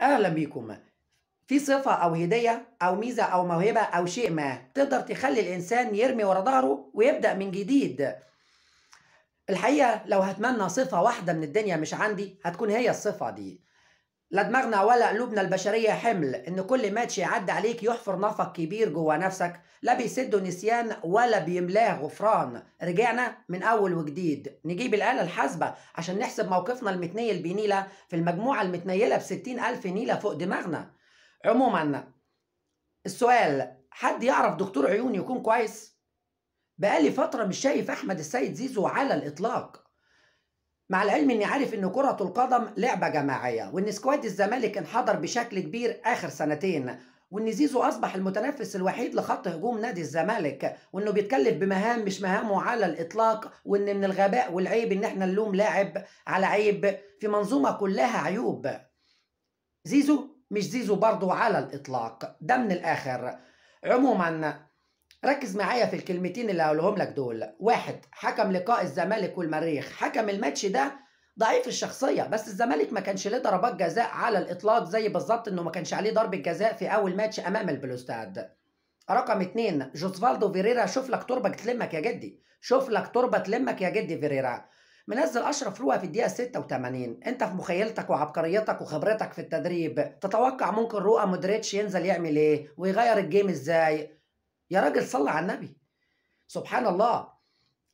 أهلا بيكم في صفة أو هدية أو ميزة أو موهبة أو شيء ما تقدر تخلي الإنسان يرمي ورا ظهره ويبدأ من جديد الحقيقة لو هتمنى صفة واحدة من الدنيا مش عندي هتكون هي الصفة دي لا دماغنا ولا قلوبنا البشرية حمل إن كل ماتش يعدي عليك يحفر نفق كبير جوا نفسك لا بيسده نسيان ولا بيملاه غفران رجعنا من أول وجديد نجيب الآلة الحاسبة عشان نحسب موقفنا المتنيل بنيلة في المجموعة المتنيلة بستين ألف نيلة فوق دماغنا عموما السؤال حد يعرف دكتور عيون يكون كويس؟ بقالي فترة مش شايف أحمد السيد زيزو على الإطلاق مع العلم اني عارف ان كرة القدم لعبة جماعية وان سكواد الزمالك انحدر بشكل كبير اخر سنتين وان زيزو اصبح المتنفس الوحيد لخط هجوم نادي الزمالك وانه بيتكلف بمهام مش مهامه على الاطلاق وان من الغباء والعيب ان احنا نلوم لاعب على عيب في منظومة كلها عيوب زيزو مش زيزو برضه على الاطلاق ده من الاخر عموما ركز معايا في الكلمتين اللي هقولهم لك دول واحد حكم لقاء الزمالك والمريخ حكم الماتش ده ضعيف الشخصيه بس الزمالك ما كانش ليه ضربات جزاء على الاطلاق زي بالظبط انه ما كانش عليه ضربه جزاء في اول ماتش امام البلوستاد رقم اتنين جوزفالدو فيريرا شوف لك تربه تلمك يا جدي شوف لك تربه تلمك يا جدي فيريرا منزل اشرف روها في الدقيقه 86 انت في مخيلتك وعبقريتك وخبرتك في التدريب تتوقع ممكن روها مودريتش ينزل يعمل ايه ويغير الجيم ازاي يا راجل صلى على النبي سبحان الله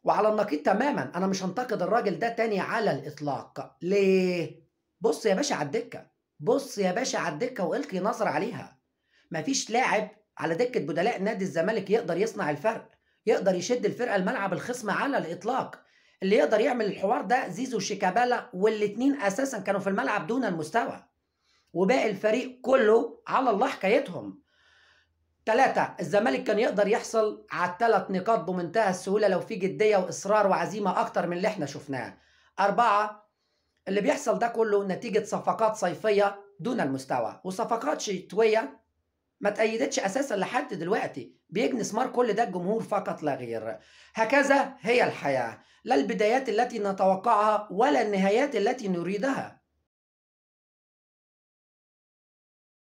وعلى النقيض تماما انا مش هنتقد الراجل ده تاني على الاطلاق ليه بص يا باشا على الدكه بص يا باشا على الدكه والقي نظر عليها مفيش لاعب على دكه بدلاء نادي الزمالك يقدر يصنع الفرق يقدر يشد الفرقه الملعب الخصم على الاطلاق اللي يقدر يعمل الحوار ده زيزو شيكابالا والاتنين اساسا كانوا في الملعب دون المستوى وباقي الفريق كله على الله حكايتهم ثلاثة الزمالك كان يقدر يحصل على الثلاث نقاط بمنتهى السهولة لو في جدية وإصرار وعزيمة أكتر من اللي احنا شفناها أربعة اللي بيحصل ده كله نتيجة صفقات صيفية دون المستوى وصفقات شتوية ما تأيدتش أساسا لحد دلوقتي بيجني مار كل ده الجمهور فقط لا غير هكذا هي الحياة لا البدايات التي نتوقعها ولا النهايات التي نريدها